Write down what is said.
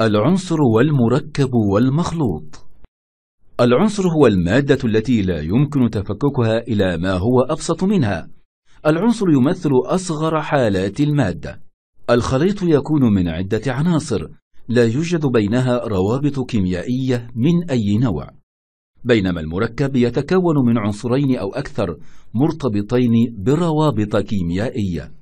العنصر والمركب والمخلوط العنصر هو المادة التي لا يمكن تفككها إلى ما هو أبسط منها العنصر يمثل أصغر حالات المادة الخليط يكون من عدة عناصر لا يوجد بينها روابط كيميائية من أي نوع بينما المركب يتكون من عنصرين أو أكثر مرتبطين بروابط كيميائية